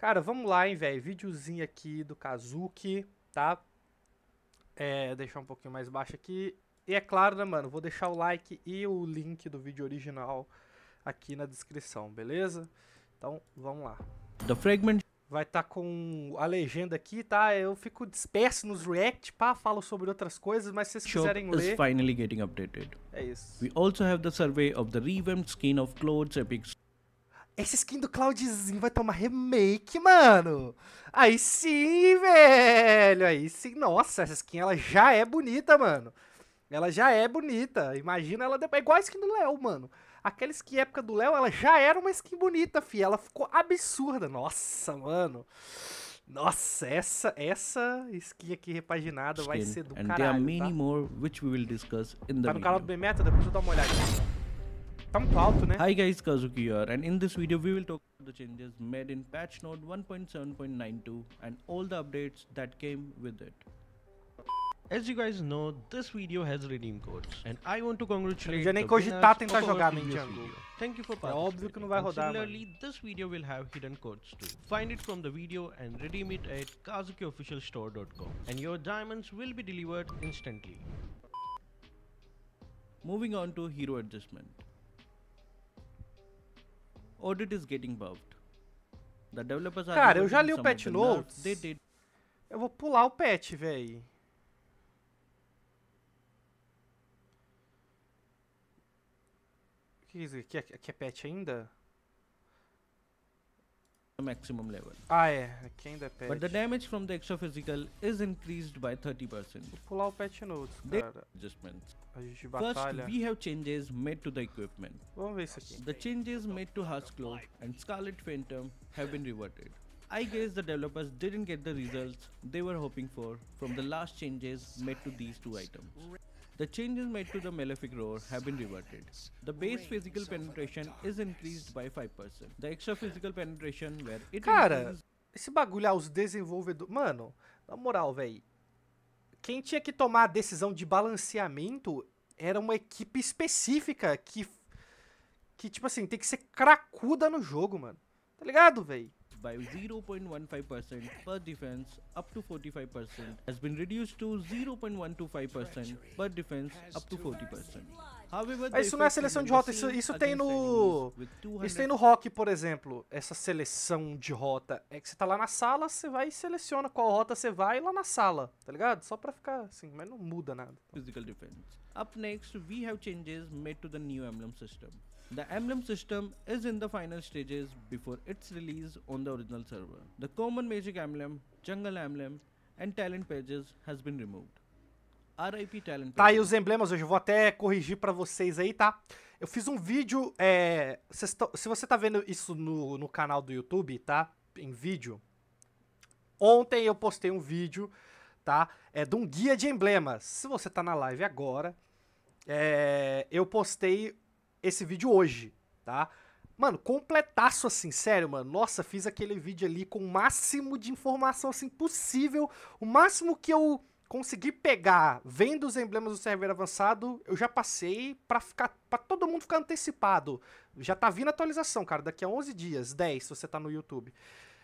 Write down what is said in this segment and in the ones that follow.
Cara, vamos lá, hein, velho. Videozinho aqui do Kazuki, tá? É, deixar um pouquinho mais baixo aqui. E é claro, né, mano, vou deixar o like e o link do vídeo original aqui na descrição, beleza? Então, vamos lá. The Fragment vai estar tá com a legenda aqui, tá? Eu fico disperso nos react, pá, falo sobre outras coisas, mas se vocês quiserem ler. Is finally getting updated. É isso. We also have the survey of the revamped skin of clothes epics. Essa skin do Cloudzinho vai tomar remake, mano. Aí sim, velho. Aí sim. Nossa, essa skin ela já é bonita, mano. Ela já é bonita. Imagina ela depois. É igual a skin do Léo, mano. Aquela skin época do Léo, ela já era uma skin bonita, fi. Ela ficou absurda. Nossa, mano. Nossa, essa, essa skin aqui repaginada skin. vai ser do And caralho. There are many tá? more which we will discuss in the tá no canal do Bemeta, depois eu dou uma olhadinha. Hi guys, Kazuki here and in this video we will talk about the changes made in patch note 1.7.92 and all the updates that came with it. As you guys know, this video has redeem codes and I want to congratulate the tá tentar this video. Thank you for participating. É Similarly, this video will have hidden codes too. Find it from the video and redeem it at kazukiofficialstore.com and your diamonds will be delivered instantly. Moving on to hero adjustment. or it is getting buffed. The developers are Cara, eu já li o patch notes. Did... Eu vou pular o patch, velho. O que é isso aqui? é patch ainda? maximum level. Aye, ah, But the damage from the extra physical is increased by 30%. Pull out patch notes, cara. Adjustments. Oh, First, we have changes made to the equipment. The changes made to Husklow and Scarlet Phantom have been reverted. I guess the developers didn't get the results they were hoping for from the last changes made to these two items. The changes made to the Malefic Roar have been reverted. The base physical penetration is increased by 5%. The extra physical penetration where it Cara, esse bagulho aos desenvolvedores... Mano, na moral, velho. Quem tinha que tomar a decisão de balanceamento era uma equipe específica que... Que, tipo assim, tem que ser cracuda no jogo, mano. Tá ligado, velho? by 0.15% per defense up to 45% has been reduced to 0.125% per defense up to 40%. However, isso não é seleção de rota, isso, isso tem no isso tem no rock, por exemplo, essa seleção de rota é que você tá lá na sala, você vai e seleciona qual rota você vai lá na sala, tá ligado? Só para ficar assim, mas não muda nada. Physical defense. Up next, we have changes made to the new emblem system. The emblem system is in the final stages before its release on the original server. The common magic emblem, jungle emblem and talent pages has been removed. RIP talent tá pages. Tá, e os emblemas hoje eu vou até corrigir para vocês aí, tá? Eu fiz um vídeo, é, se você tá vendo isso no, no canal do YouTube, tá? Em vídeo. Ontem eu postei um vídeo, tá? É de um guia de emblemas. Se você tá na live agora, é, eu postei esse vídeo hoje, tá? Mano, completaço assim, sério, mano. Nossa, fiz aquele vídeo ali com o máximo de informação assim possível. O máximo que eu consegui pegar vendo os emblemas do server avançado, eu já passei para ficar para todo mundo ficar antecipado. Já tá vindo a atualização, cara, daqui a 11 dias, 10, se você tá no YouTube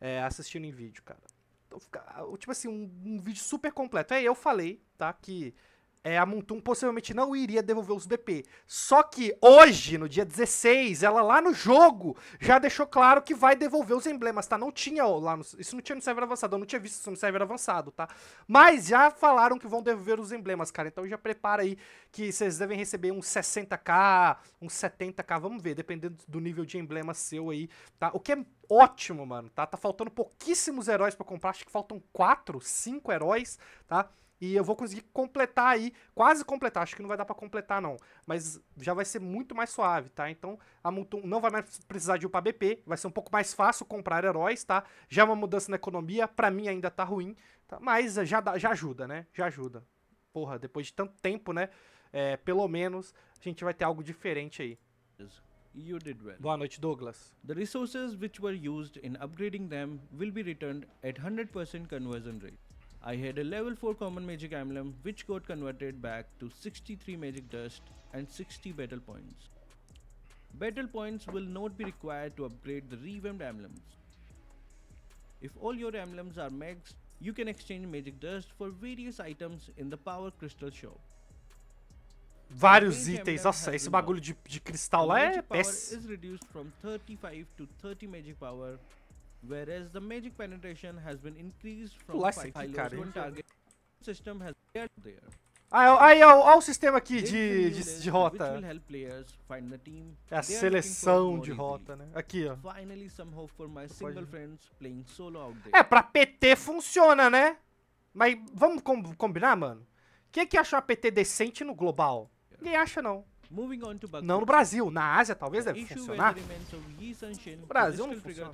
é, assistindo em vídeo, cara. Então, fica, tipo assim, um, um vídeo super completo. É, eu falei, tá, que é, a Montum possivelmente não iria devolver os BP. Só que hoje, no dia 16, ela lá no jogo já deixou claro que vai devolver os emblemas, tá? Não tinha lá no, Isso não tinha no server avançado, eu não tinha visto isso no server avançado, tá? Mas já falaram que vão devolver os emblemas, cara. Então já prepara aí que vocês devem receber uns 60k, uns 70k, vamos ver, dependendo do nível de emblema seu aí, tá? O que é ótimo, mano, tá? Tá faltando pouquíssimos heróis para comprar, acho que faltam 4, 5 heróis, tá? e eu vou conseguir completar aí, quase completar, acho que não vai dar para completar não, mas já vai ser muito mais suave, tá? Então a Mutum não vai mais precisar de upar BP, vai ser um pouco mais fácil comprar heróis, tá? Já é uma mudança na economia, para mim ainda tá ruim, tá? mas já, dá, já ajuda, né? Já ajuda. Porra, depois de tanto tempo, né? É, pelo menos a gente vai ter algo diferente aí. You did well. Boa noite, Douglas. The resources which were used in upgrading them will be returned at 100% conversion rate. I had a level 4 common magic emblem which got converted back to 63 magic dust and 60 battle points. Battle points will not be required to upgrade the revamped emblems. If all your emblems are maxed, you can exchange magic dust for various items in the power crystal shop. Vários itens, nossa, esse bagulho de, de cristal lá é péssimo. is reduced from 35 to 30 magic power whereas the magic penetration has been increased from 5 cara, target system has there. Ah, é aí, ó, é ó, o sistema aqui de, de, de rota. É a seleção de rota, né? Aqui, ó. É, pra PT funciona, né? Mas vamos combinar, mano? Quem é que acha uma PT decente no global? Ninguém acha, não. Não no Brasil, na Ásia talvez deve funcionar. No Brasil não funciona.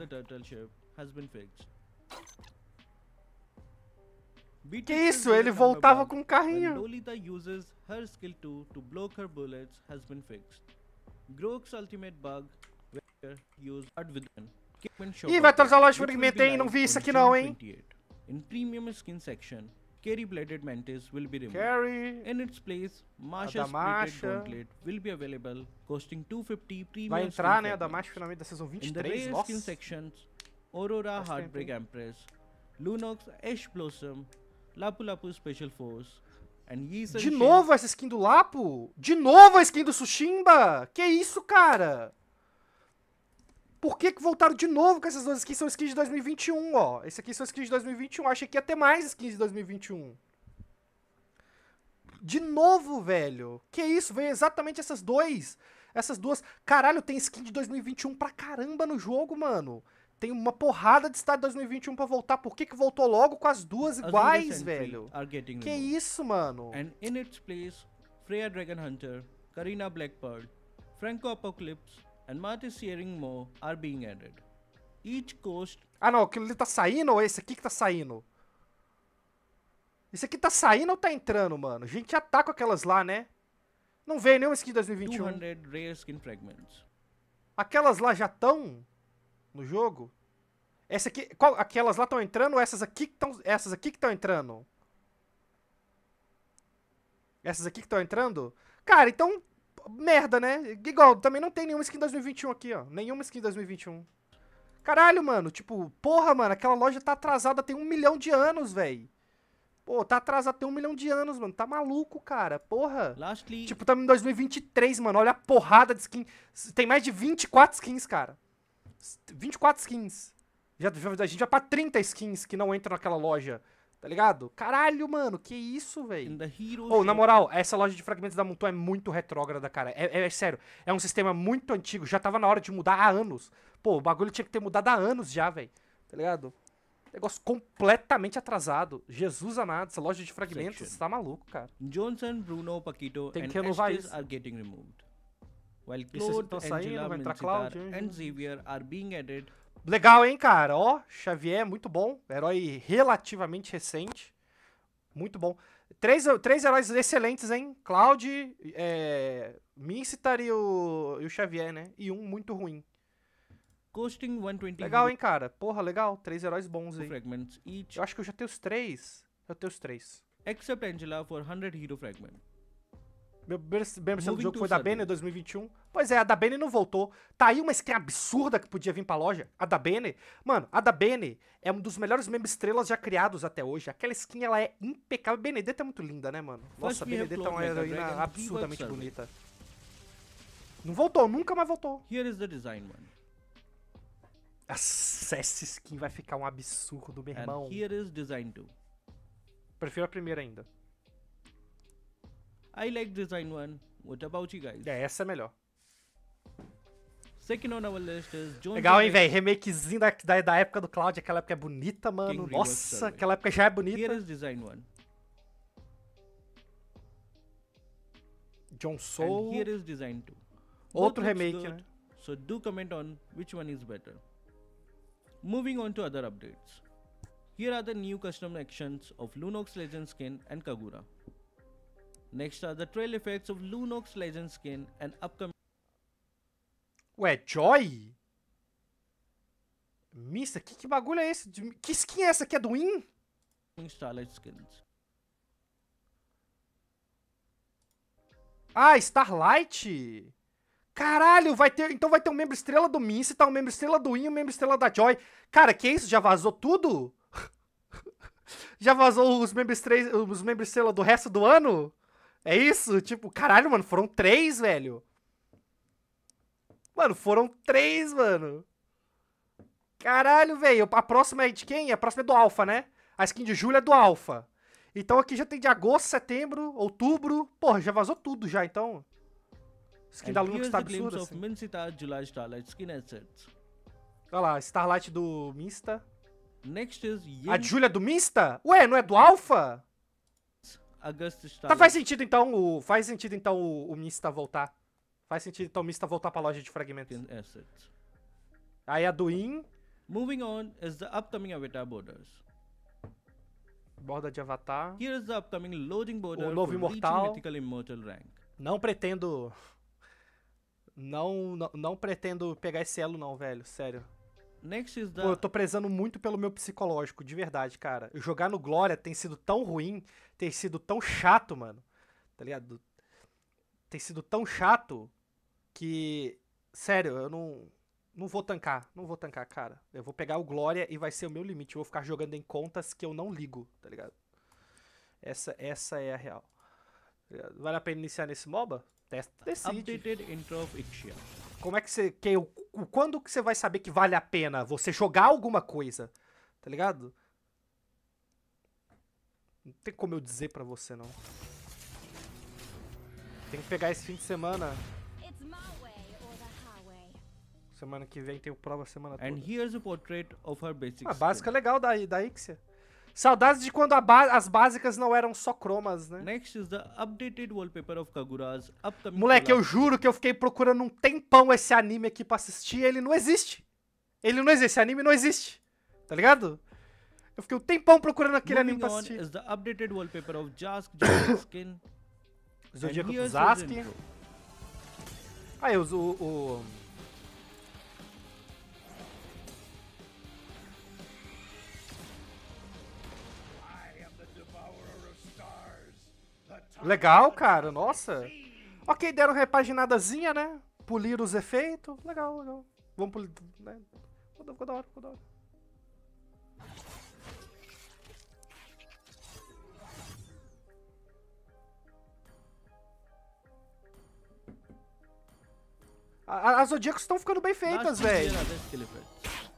Que isso, ele voltava com um carrinho. Lolita uses her skill 2 to block her bullets has been fixed. Grok's ultimate bug Ih, vai atualizar o Launch Fragment, hein? Não vi isso aqui não, hein? In premium skin section, Carry bladed mantis will be removed. Carry In its place, Masha's Marsha. gauntlet will be available, costing 250 premium. Vai entrar, né, a da Masha finalmente da Season 23, In the rare skin sections, Aurora Acho Heartbreak Empress, Lunox Ash Blossom, Lapu Lapu Special Force, and Yeezan De novo essa skin do Lapu? De novo a skin do Sushimba? Que isso, cara? Por que, que voltaram de novo com essas duas skins? São skins de 2021, ó. Esse aqui são skins de 2021. Achei que ia ter mais skins de 2021. De novo, velho. Que isso? Veio exatamente essas duas. Essas duas. Caralho, tem skin de 2021 pra caramba no jogo, mano. Tem uma porrada de estado de 2021 pra voltar. Por que, que voltou logo com as duas iguais, velho? Que isso, mano? And in its place, Freya Dragon Hunter, Karina Blackbird, Franco Apocalypse, and Marticiering More are being added. Each coast. Ah, não, aquilo ali tá saindo ou esse aqui que tá saindo? Esse aqui tá saindo ou tá entrando, mano? A gente já tá com aquelas lá, né? Não veio nenhum skin 2021. 200 rare skin fragments. Aquelas lá já estão no jogo? Essa aqui, qual, aquelas lá estão entrando ou essas aqui que estão, essas aqui que estão entrando? Essas aqui que estão entrando? Cara, então merda, né? Igual, também não tem nenhuma skin 2021 aqui, ó. Nenhuma skin 2021. Caralho, mano. Tipo, porra, mano, aquela loja tá atrasada tem um milhão de anos, velho. Pô, tá atrasado tem um milhão de anos, mano. Tá maluco, cara. Porra. Lastly... Tipo, tamo em 2023, mano. Olha a porrada de skin. Tem mais de 24 skins, cara. 24 skins. Já, a gente já pra 30 skins que não entram naquela loja. Tá ligado? Caralho, mano, que isso, velho. Ou, oh, na moral, essa loja de fragmentos da Monton é muito retrógrada, cara. É, é, é, sério, é um sistema muito antigo, já tava na hora de mudar há anos. Pô, o bagulho tinha que ter mudado há anos já, velho. Tá ligado? Negócio completamente atrasado. Jesus amado, essa loja de fragmentos, Section. tá maluco, cara. Johnson, Bruno, Paquito Tem que renovar isso. are getting removed. While Claude, tá Angela, saindo, Cloud, Xavier are being added Legal, hein, cara? Ó, Xavier, muito bom. Herói relativamente recente. Muito bom. Três, três heróis excelentes, hein? Cloud, é, Mincitar e o, e o Xavier, né? E um muito ruim. Costing 120. Legal, hein, cara? Porra, legal. Três heróis bons aí. Fragments each. Eu acho que eu já tenho os três. Eu tenho os três. Except Angela for 100 hero fragments. Meu primeiro do jogo foi da Bene 2021. Pois é, a da Bene não voltou. Tá aí uma skin absurda que podia vir pra loja. A da Bene. Mano, a da Bene é um dos melhores membros estrelas já criados até hoje. Aquela skin, ela é impecável. Benedetta é muito linda, né, mano? Nossa, a Benedetta é uma heroína absurdamente bonita. Não voltou, nunca mais voltou. Here is the design, mano. Essa skin vai ficar um absurdo, meu irmão. And here is design do. Prefiro a primeira ainda. I like design one. What about you guys? É, essa é melhor. Second on our list is John Legal, hein, velho? Remakezinho da, da, da, época do Cloud. Aquela época é bonita, mano. Game Nossa, aquela época já é bonita. Here is design one. John Soul. And here is design two. Outro Both remake, good, né? So do comment on which one is better. Moving on to other updates. Here are the new custom actions of Lunox Legend skin and Kagura. Next are the trail effects of Lunox Legend skin and upcoming... Ué, Joy? Missa, que, que bagulho é esse? Que skin é essa aqui? É do In? Starlight skins. Ah, Starlight? Caralho, vai ter, então vai ter um membro estrela do Missa, tá um membro estrela do In, um membro estrela da Joy. Cara, que isso? Já vazou tudo? Já vazou os membros, os membros estrela do resto do ano? É isso? Tipo, caralho, mano, foram três, velho. Mano, foram três, mano. Caralho, velho. A próxima é de quem? A próxima é do Alpha, né? A skin de julho é do Alpha. Então aqui já tem de agosto, setembro, outubro. Porra, já vazou tudo já, então. Skin And da Luna tá está absurda. Assim. Skin é Olha lá, Starlight do Mista. Next is Yin. A Julia é do Mista? Ué, não é do Alpha? Augustus está. Tá, faz sentido então o. Faz sentido então o, o Mista voltar. Faz sentido então o Mista voltar pra loja de fragmentos. Sim, é Aí a Duin. Moving on is the upcoming avatar borders. Borda de avatar. Here is the upcoming loading border o novo imortal. Immortal rank. Não pretendo. Não, não, não pretendo pegar esse elo, não, velho. Sério. Pô, eu tô prezando muito pelo meu psicológico, de verdade, cara. Jogar no Glória tem sido tão ruim, tem sido tão chato, mano. Tá ligado? Tem sido tão chato que. Sério, eu não. Não vou tancar, não vou tancar, cara. Eu vou pegar o Glória e vai ser o meu limite. Eu vou ficar jogando em contas que eu não ligo, tá ligado? Essa, essa é a real. Tá vale a pena iniciar nesse MOBA? Testa. Decide. Updated intro of Ixia. Como é que você. Que, o, quando que você vai saber que vale a pena você jogar alguma coisa? Tá ligado? Não tem como eu dizer pra você, não. Tem que pegar esse fim de semana. Semana que vem tem o prova semana toda. And here's a portrait of her basic. Uma ah, básica legal da, da Ixia. Saudades de quando as básicas não eram só cromas, né? Next is the updated wallpaper of Kagura's upcoming... Moleque, eu juro que eu fiquei procurando um tempão esse anime aqui pra assistir ele não existe. Ele não existe, esse anime não existe. Tá ligado? Eu fiquei um tempão procurando aquele Moving anime pra assistir. Is the updated wallpaper of Jask, Skin. Zodíaco do Zask. Aí, ah, o, o, Legal, cara, nossa. Ok, deram repaginadazinha, né? Polir os efeitos. Legal, legal. Vamos polir. Né? Ficou da hora, ficou da hora. As Zodíacos estão ficando bem feitas, velho.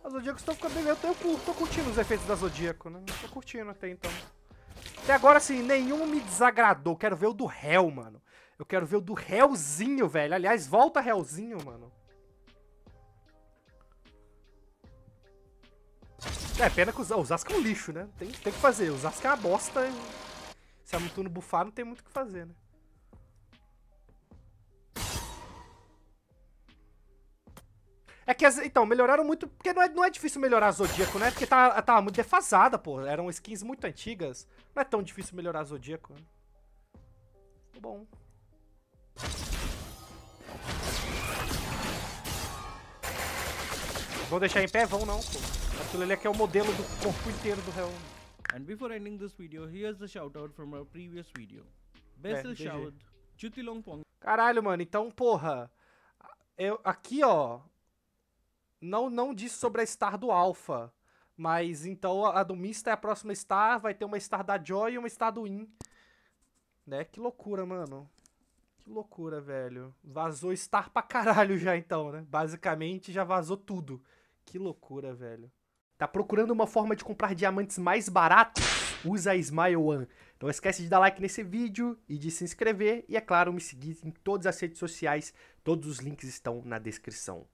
As Zodíacos estão ficando bem feitas. Eu tô, eu tô curtindo os efeitos da Zodíaco, né? Tô curtindo até então. Até agora, assim, nenhum me desagradou. Quero ver o do réu, mano. Eu quero ver o do réuzinho, velho. Aliás, volta réuzinho, mano. É, pena que o Zask é um lixo, né? Tem, tem que fazer. O Zask é uma bosta. Se a é Mutuno bufar, não tem muito o que fazer, né? É que, as, então, melhoraram muito, porque não é, não é difícil melhorar Zodíaco, né? Porque tá, tá muito defasada, pô. Eram skins muito antigas. Não é tão difícil melhorar Zodíaco. Tá bom. Vão deixar em pé? Vão não, pô. Aquilo ali é que é o modelo do corpo inteiro do Helm. And before ending this video, here's the shout out from our previous video. Bessel é, shout. Chutilong Pong. Caralho, mano, então, porra. Eu, aqui, ó, não, não disse sobre a Star do Alpha. Mas então a do Mista é a próxima Star, vai ter uma Star da Joy e uma Star do In. Né? Que loucura, mano. Que loucura, velho. Vazou Star pra caralho já então, né? Basicamente já vazou tudo. Que loucura, velho. Tá procurando uma forma de comprar diamantes mais baratos? Usa a Smile One. Não esquece de dar like nesse vídeo e de se inscrever. E é claro, me seguir em todas as redes sociais. Todos os links estão na descrição.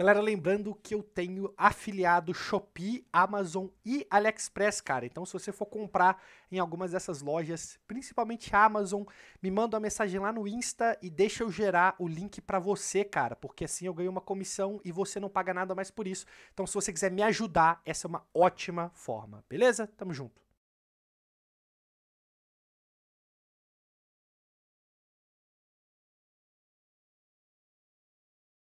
Galera, lembrando que eu tenho afiliado Shopee, Amazon e AliExpress, cara. Então, se você for comprar em algumas dessas lojas, principalmente Amazon, me manda uma mensagem lá no Insta e deixa eu gerar o link para você, cara, porque assim eu ganho uma comissão e você não paga nada mais por isso. Então, se você quiser me ajudar, essa é uma ótima forma, beleza? Tamo junto.